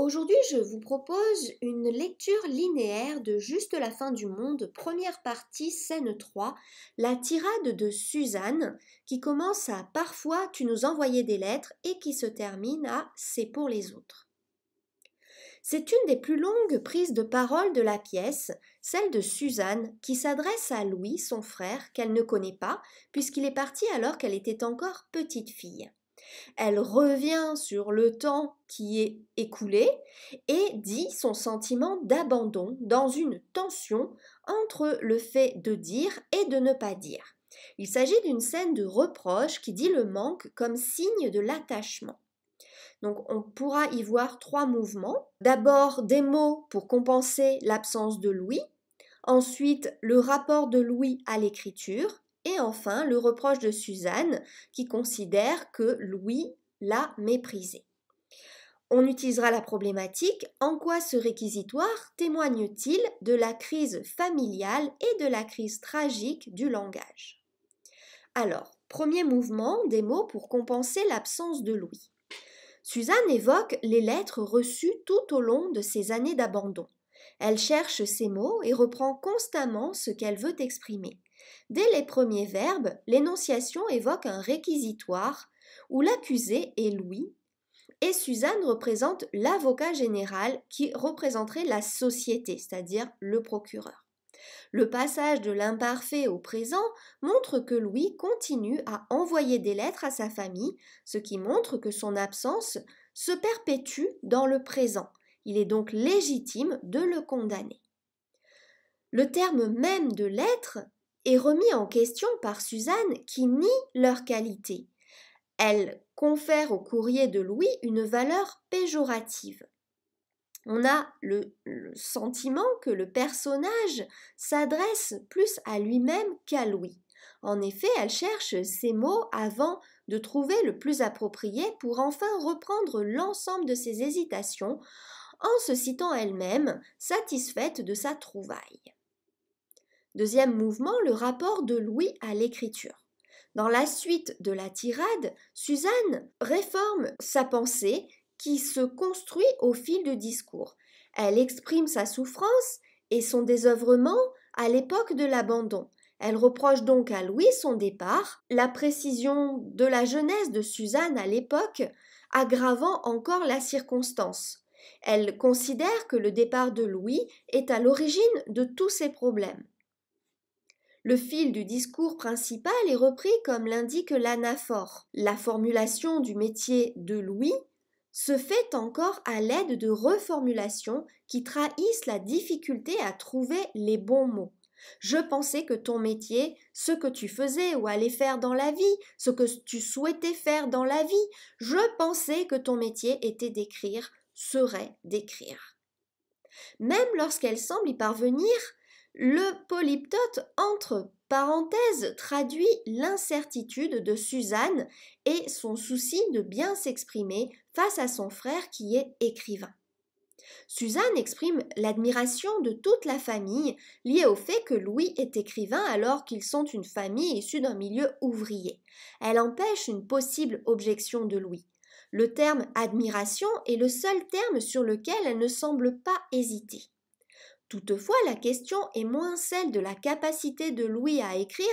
Aujourd'hui, je vous propose une lecture linéaire de Juste la fin du monde, première partie, scène 3, la tirade de Suzanne, qui commence à Parfois tu nous envoyais des lettres et qui se termine à C'est pour les autres. C'est une des plus longues prises de parole de la pièce, celle de Suzanne, qui s'adresse à Louis, son frère, qu'elle ne connaît pas, puisqu'il est parti alors qu'elle était encore petite fille. Elle revient sur le temps qui est écoulé et dit son sentiment d'abandon dans une tension entre le fait de dire et de ne pas dire. Il s'agit d'une scène de reproche qui dit le manque comme signe de l'attachement. Donc on pourra y voir trois mouvements. D'abord des mots pour compenser l'absence de Louis, ensuite le rapport de Louis à l'écriture, et enfin, le reproche de Suzanne, qui considère que Louis l'a méprisé. On utilisera la problématique en quoi ce réquisitoire témoigne-t-il de la crise familiale et de la crise tragique du langage Alors, premier mouvement des mots pour compenser l'absence de Louis. Suzanne évoque les lettres reçues tout au long de ses années d'abandon. Elle cherche ces mots et reprend constamment ce qu'elle veut exprimer. Dès les premiers verbes, l'énonciation évoque un réquisitoire où l'accusé est Louis et Suzanne représente l'avocat général qui représenterait la société, c'est-à-dire le procureur. Le passage de l'imparfait au présent montre que Louis continue à envoyer des lettres à sa famille, ce qui montre que son absence se perpétue dans le présent. Il est donc légitime de le condamner. Le terme même de lettre est remis en question par Suzanne qui nie leur qualité. Elle confère au courrier de Louis une valeur péjorative. On a le, sentiment que le personnage s'adresse plus à lui-même qu'à Louis. En effet, elle cherche ses mots avant de trouver le plus approprié pour enfin reprendre l'ensemble de ses hésitations en se citant elle-même, satisfaite de sa trouvaille. Deuxième mouvement, le rapport de Louis à l'écriture. Dans la suite de la tirade, Suzanne réforme sa pensée qui se construit au fil du discours. Elle exprime sa souffrance et son désœuvrement à l'époque de l'abandon. Elle reproche donc à Louis son départ, la précision de la jeunesse de Suzanne à l'époque aggravant encore la circonstance. Elle considère que le départ de Louis est à l'origine de tous ses problèmes. Le fil du discours principal est repris comme l'indique l'anaphore. La formulation du métier de Louis se fait encore à l'aide de reformulations qui trahissent la difficulté à trouver les bons mots. Je pensais que ton métier, ce que tu faisais ou allais faire dans la vie, ce que tu souhaitais faire dans la vie, je pensais que ton métier était d'écrire, serait d'écrire. Même lorsqu'elle semble y parvenir, le polyptote, entre parenthèses, traduit l'incertitude de Suzanne et son souci de bien s'exprimer face à son frère qui est écrivain. Suzanne exprime l'admiration de toute la famille liée au fait que Louis est écrivain alors qu'ils sont une famille issue d'un milieu ouvrier. Elle empêche une possible objection de Louis. Le terme admiration est le seul terme sur lequel elle ne semble pas hésiter. Toutefois, la question est moins celle de la capacité de Louis à écrire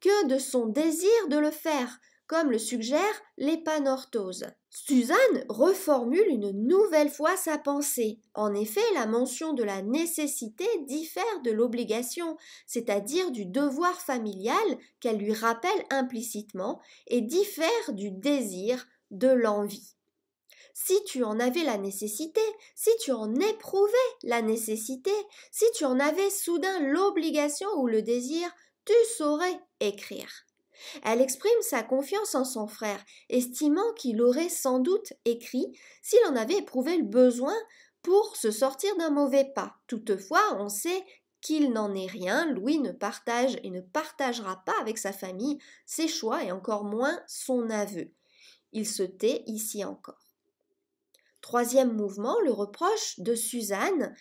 que de son désir de le faire, comme le suggère l'épanorthose. Suzanne reformule une nouvelle fois sa pensée. En effet, la mention de la nécessité diffère de l'obligation, c'est-à-dire du devoir familial qu'elle lui rappelle implicitement, et diffère du désir, de l'envie si tu en avais la nécessité, si tu en éprouvais la nécessité, si tu en avais soudain l'obligation ou le désir, tu saurais écrire. Elle exprime sa confiance en son frère, estimant qu'il aurait sans doute écrit s'il en avait éprouvé le besoin pour se sortir d'un mauvais pas. Toutefois, on sait qu'il n'en est rien, Louis ne partage et ne partagera pas avec sa famille ses choix et encore moins son aveu. Il se tait ici encore. Troisième mouvement, le reproche de Suzanne,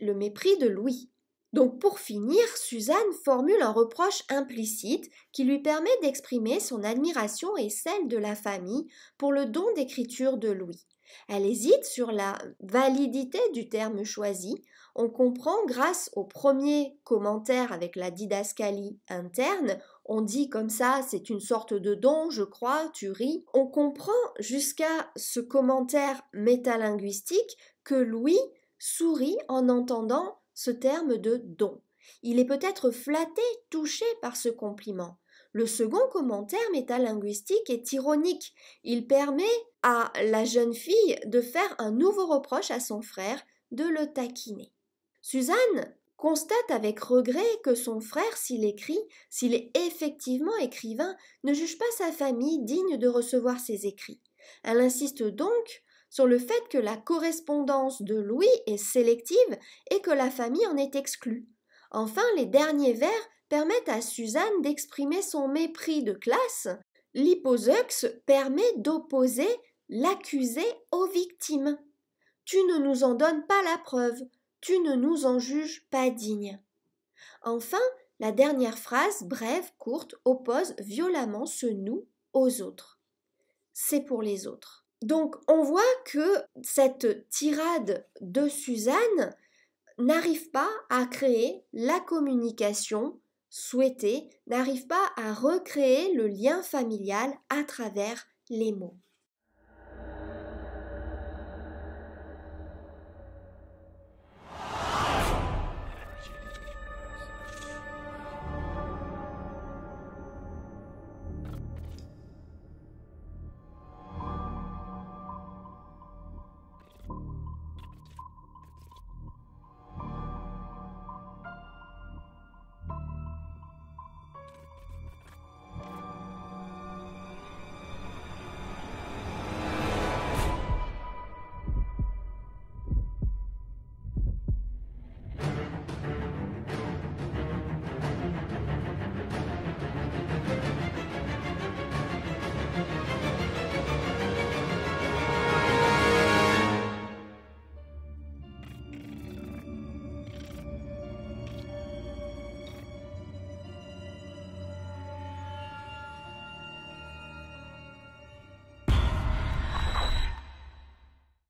le mépris de Louis. Donc pour finir, Suzanne formule un reproche implicite qui lui permet d'exprimer son admiration et celle de la famille pour le don d'écriture de Louis. Elle hésite sur la validité du terme choisi. On comprend grâce au premier commentaire avec la didascalie interne on dit comme ça, c'est une sorte de don, je crois, tu ris. On comprend jusqu'à ce commentaire métalinguistique que Louis sourit en entendant ce terme de don. Il est peut-être flatté, touché par ce compliment. Le second commentaire métalinguistique est ironique. Il permet à la jeune fille de faire un nouveau reproche à son frère, de le taquiner. Suzanne constate avec regret que son frère, s'il écrit, s'il est effectivement écrivain, ne juge pas sa famille digne de recevoir ses écrits. Elle insiste donc sur le fait que la correspondance de Louis est sélective et que la famille en est exclue. Enfin, les derniers vers permettent à Suzanne d'exprimer son mépris de classe. L'hyposeux permet d'opposer l'accusé aux victimes. Tu ne nous en donnes pas la preuve tu ne nous en juges pas dignes. Enfin, la dernière phrase, brève, courte, oppose violemment ce nous aux autres. C'est pour les autres. Donc on voit que cette tirade de Suzanne n'arrive pas à créer la communication souhaitée, n'arrive pas à recréer le lien familial à travers les mots.